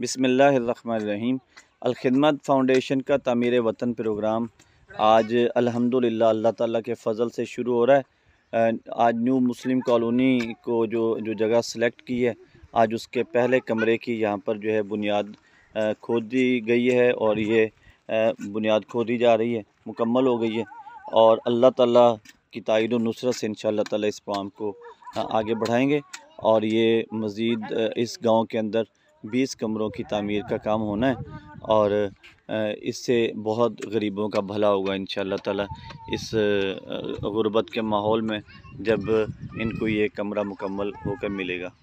बिसमीम अलखदमत फ़ाउंडेशन का तमीर वतन प्रोग्राम आज अल्हम्दुलिल्लाह अल्लाह ताला के फ़ज़ल से शुरू हो रहा है आज न्यू मुस्लिम कॉलोनी को जो जो जगह सेलेक्ट की है आज उसके पहले कमरे की यहाँ पर जो है बुनियाद खोद दी गई है और ये बुनियाद खोदी जा रही है मुकम्मल हो गई है और अल्लाह ताला की तइद नुसरत से इन ताला इस को आगे बढ़ाएँगे और ये मज़ीद इस गाँव के अंदर बीस कमरों की तमीर का काम होना है और इससे बहुत गरीबों का भला होगा इन ताला इस गुरबत के माहौल में जब इनको ये कमरा मुकम्मल होकर मिलेगा